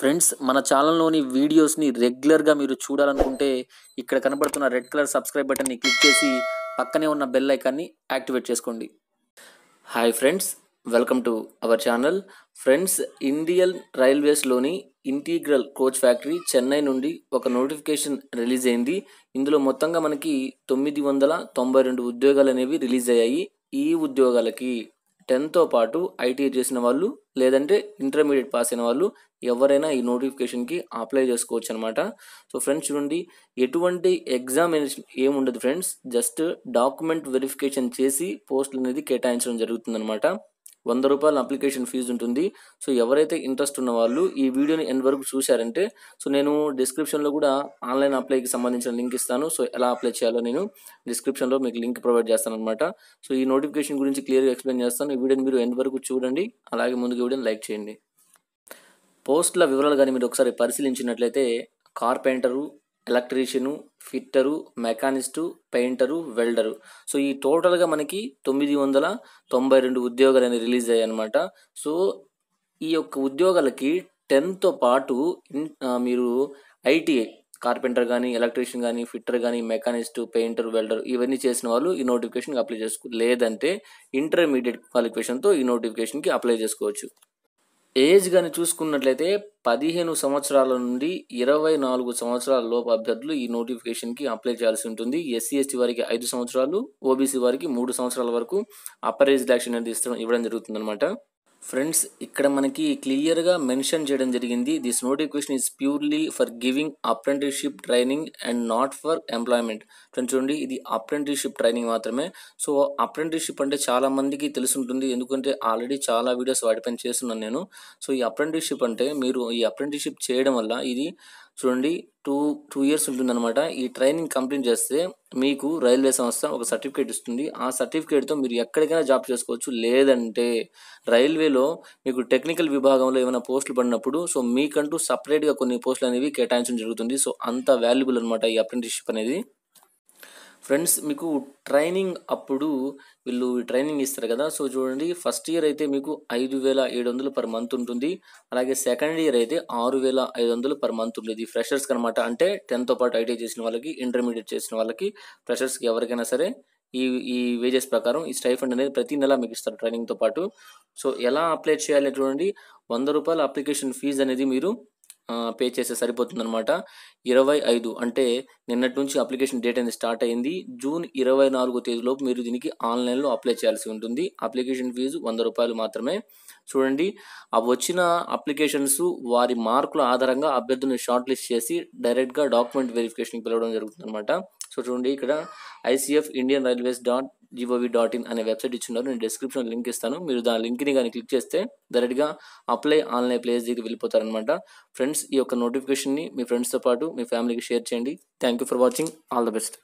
friends మన ఛానల్లోని వీడియోస్ని రెగ్యులర్గా మీరు చూడాలనుకుంటే ఇక్కడ కనబడుతున్న రెడ్ కలర్ సబ్స్క్రైబ్ బటన్ని క్లిక్ చేసి పక్కనే ఉన్న బెల్ ఐకాన్ని యాక్టివేట్ చేసుకోండి hi friends welcome to our channel friends Indian రైల్వేస్లోని ఇంటీగ్రల్ కోచ్ ఫ్యాక్టరీ చెన్నై నుండి ఒక నోటిఫికేషన్ రిలీజ్ అయింది ఇందులో మొత్తంగా మనకి తొమ్మిది వందల తొంభై రెండు ఉద్యోగాలు అనేవి రిలీజ్ అయ్యాయి ఈ ఉద్యోగాలకి టెన్త్తో పాటు ఐటీ చేసిన వాళ్ళు లేదంటే ఇంటర్మీడియట్ పాస్ అయిన వాళ్ళు ఎవరైనా ఈ నోటిఫికేషన్కి అప్లై చేసుకోవచ్చు అనమాట సో ఫ్రెండ్స్ చూడండి ఎటువంటి ఎగ్జామినేషన్ ఏముండదు ఫ్రెండ్స్ జస్ట్ డాక్యుమెంట్ వెరిఫికేషన్ చేసి పోస్టులు అనేది కేటాయించడం జరుగుతుందనమాట వంద రూపాయల అప్లికేషన్ ఫీజు ఉంటుంది సో ఎవరైతే ఇంట్రెస్ట్ ఉన్న వాళ్ళు ఈ వీడియోని ఎంత వరకు చూశారంటే సో నేను డిస్క్రిప్షన్లో కూడా ఆన్లైన్ అప్లైకి సంబంధించిన లింక్ ఇస్తాను సో ఎలా అప్లై చేయాలో నేను డిస్క్రిప్షన్లో మీకు లింక్ ప్రొవైడ్ చేస్తాను అనమాట సో ఈ నోటిఫికేషన్ గురించి క్లియర్గా ఎక్స్ప్లెయిన్ చేస్తాను ఈ వీడియోని మీరు ఎంత వరకు చూడండి అలాగే ముందుకు వీడియోని లైక్ చేయండి పోస్టుల వివరాలు కానీ మీరు ఒకసారి పరిశీలించినట్లయితే carpenter electrician fitter machinist painter welder so ఈ టోటల్గా మనకి తొమ్మిది వందల తొంభై రెండు ఉద్యోగాలు అనేవి రిలీజ్ అయ్యాయి అనమాట సో ఈ యొక్క ఉద్యోగాలకి టెన్తో పాటు మీరు ఐటీఐ కార్పెంటర్ కానీ ఎలక్ట్రీషియన్ కానీ ఫిట్టర్ కానీ మెకానిస్ట్ పెయింటర్ వెల్డర్ ఇవన్నీ చేసిన వాళ్ళు ఈ నోటిఫికేషన్కి అప్లై చేసుకో లేదంటే ఇంటర్మీడియట్ క్వాలిఫికేషన్తో ఈ నోటిఫికేషన్కి అప్లై చేసుకోవచ్చు ఏజ్ కానీ చూసుకున్నట్లయితే పదిహేను సంవత్సరాల నుండి ఇరవై నాలుగు సంవత్సరాల లోపు అభ్యర్థులు ఈ నోటిఫికేషన్కి అప్లై చేయాల్సి ఉంటుంది ఎస్సీ ఎస్టీ వారికి ఐదు సంవత్సరాలు ఓబీసీ వారికి మూడు సంవత్సరాల వరకు అప్పర్ ఏజ్ డాక్షన్ అనేది ఇస్తడం ఇవ్వడం జరుగుతుందన్నమాట ఫ్రెండ్స్ ఇక్కడ మనకి క్లియర్గా మెన్షన్ చేయడం జరిగింది this notification is purely for giving apprenticeship training and not for employment friends చూడండి ఇది అప్రెంటిస్షిప్ ట్రైనింగ్ మాత్రమే సో అప్రెంటిస్షిప్ అంటే చాలా మందికి తెలుసుంటుంది ఎందుకంటే ఆల్రెడీ చాలా వీడియోస్ వాటిపైన చేస్తున్నాను నేను సో ఈ అప్రెంటిస్షిప్ అంటే మీరు ఈ అప్రెంటిస్షిప్ చేయడం వల్ల ఇది చూడండి టూ టూ ఇయర్స్ ఉంటుందన్నమాట ఈ ట్రైనింగ్ కంప్లీట్ చేస్తే మీకు రైల్వే సంస్థ ఒక సర్టిఫికేట్ ఇస్తుంది ఆ సర్టిఫికేట్తో మీరు ఎక్కడికైనా జాబ్ చేసుకోవచ్చు లేదంటే రైల్వేలో మీకు టెక్నికల్ విభాగంలో ఏమైనా పోస్టులు పడినప్పుడు సో మీకంటూ సపరేట్గా కొన్ని పోస్టులు అనేవి కేటాయించడం జరుగుతుంది సో అంత వాల్యుబుల్ అనమాట ఈ అప్రెంటిస్షిప్ అనేది ఫ్రెండ్స్ మీకు ట్రైనింగ్ అప్పుడు వీళ్ళు ట్రైనింగ్ ఇస్తారు కదా సో చూడండి ఫస్ట్ ఇయర్ అయితే మీకు ఐదు వేల ఏడు వందలు పర్ మంత్ ఉంటుంది అలాగే సెకండ్ ఇయర్ అయితే ఆరు వేల ఐదు వందలు పర్ మంత్ ఉంటుంది ఫ్రెషర్స్కి అనమాట అంటే టెన్త్తో పాటు ఐటీఐ చేసిన వాళ్ళకి ఇంటర్మీడియట్ చేసిన వాళ్ళకి ఫ్రెషర్స్కి ఎవరికైనా సరే ఈ ఈ వేజెస్ ప్రకారం ఈ స్టైఫండ్ అనేది ప్రతి నెల మీకు ఇస్తారు ట్రైనింగ్తో పాటు సో ఎలా అప్లై చేయాలి చూడండి వంద రూపాయల అప్లికేషన్ ఫీజు అనేది మీరు పే చేస్తే సరిపోతుందనమాట ఇరవై ఐదు అంటే నిన్నటి నుంచి అప్లికేషన్ డేట్ అనేది స్టార్ట్ అయింది జూన్ ఇరవై నాలుగో తేదీలోపు మీరు దీనికి ఆన్లైన్లో అప్లై చేయాల్సి ఉంటుంది అప్లికేషన్ ఫీజు వంద రూపాయలు మాత్రమే చూడండి ఆ వచ్చిన అప్లికేషన్స్ వారి మార్కుల ఆధారంగా అభ్యర్థులను షార్ట్ లిస్ట్ చేసి డైరెక్ట్గా డాక్యుమెంట్ వెరిఫికేషన్కి పిలవడం జరుగుతుందన్నమాట సో చూడండి ఇక్కడ ICF Indian railways dot G O V dot in అనే వెబ్సైట్ ఇచ్చిన్నారు నేను డిస్క్రిప్షన్ లింక్ ఇస్తాను మీరు దాని లింక్ని కానీ క్లిక్ చేస్తే డైరెక్ట్గా అప్లై ఆన్లైన్ ప్లేస్ దగ్గరికి వెళ్ళిపోతారనమాట ఫ్రెండ్స్ ఈ యొక్క నోటిఫికేషన్ని మీ ఫ్రెండ్స్తో పాటు మీ ఫ్యామిలీకి షేర్ చేయండి thank you for watching all the best